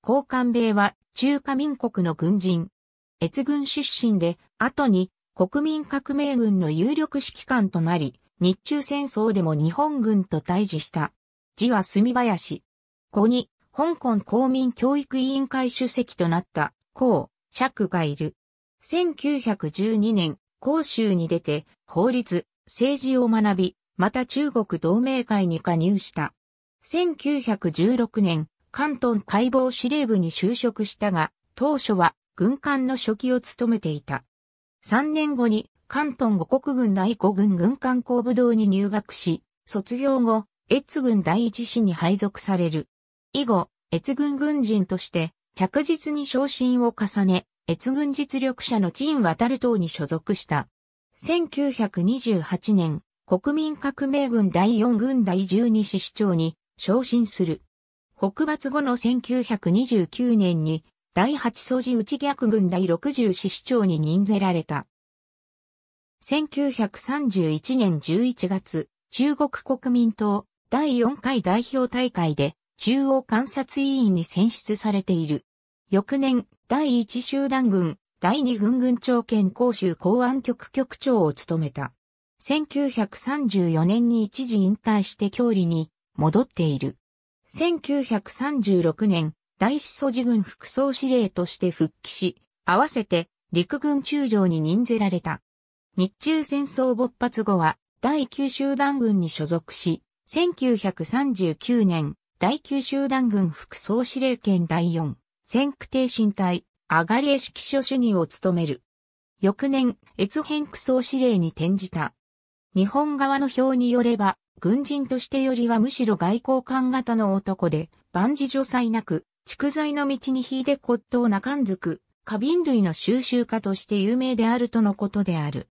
高官米は中華民国の軍人。越軍出身で、後に国民革命軍の有力指揮官となり、日中戦争でも日本軍と対峙した。字は住林。後に、香港公民教育委員会主席となった、江釈がいる。1912年、広州に出て、法律、政治を学び、また中国同盟会に加入した。1916年、関東解剖司令部に就職したが、当初は軍艦の初期を務めていた。3年後に関東五国軍第五軍軍艦工部堂に入学し、卒業後、越軍第一師に配属される。以後、越軍軍人として着実に昇進を重ね、越軍実力者の陳渡る党に所属した。1928年、国民革命軍第四軍第十二師師長に昇進する。北伐後の1929年に第八掃除内逆軍第60師市長に任ぜられた。1931年11月、中国国民党第4回代表大会で中央観察委員に選出されている。翌年、第1集団軍、第2軍軍長兼公州公安局局長を務めた。1934年に一時引退して郷里に戻っている。1936年、大始祖寺軍副総司令として復帰し、合わせて陸軍中将に任ぜられた。日中戦争勃発後は、第9集団軍に所属し、1939年、第9集団軍副総司令権第4、先駆挺身隊、上がり指揮所主任を務める。翌年、越編副総司令に転じた。日本側の表によれば、軍人としてよりはむしろ外交官型の男で、万事除災なく、蓄財の道にいで骨董なんづく、花瓶類の収集家として有名であるとのことである。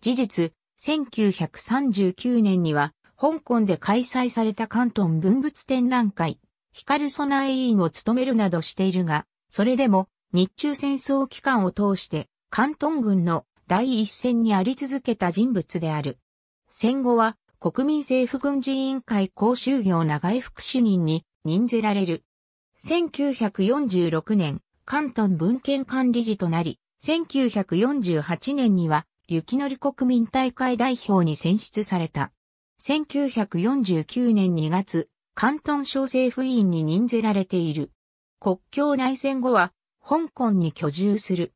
事実、1939年には、香港で開催された関東文物展覧会、光ナエ委員を務めるなどしているが、それでも、日中戦争期間を通して、関東軍の第一線にあり続けた人物である。戦後は国民政府軍事委員会公衆業長井副主任に任ぜられる。1946年、関東文献管理事となり、1948年には、雪のり国民大会代表に選出された。1949年2月、関東省政府委員に任ぜられている。国境内戦後は、香港に居住する。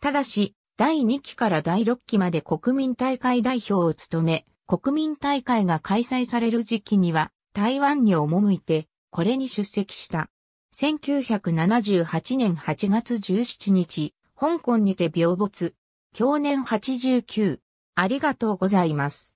ただし、第2期から第6期まで国民大会代表を務め、国民大会が開催される時期には台湾に赴いて、これに出席した。1978年8月17日、香港にて病没。去年89。ありがとうございます。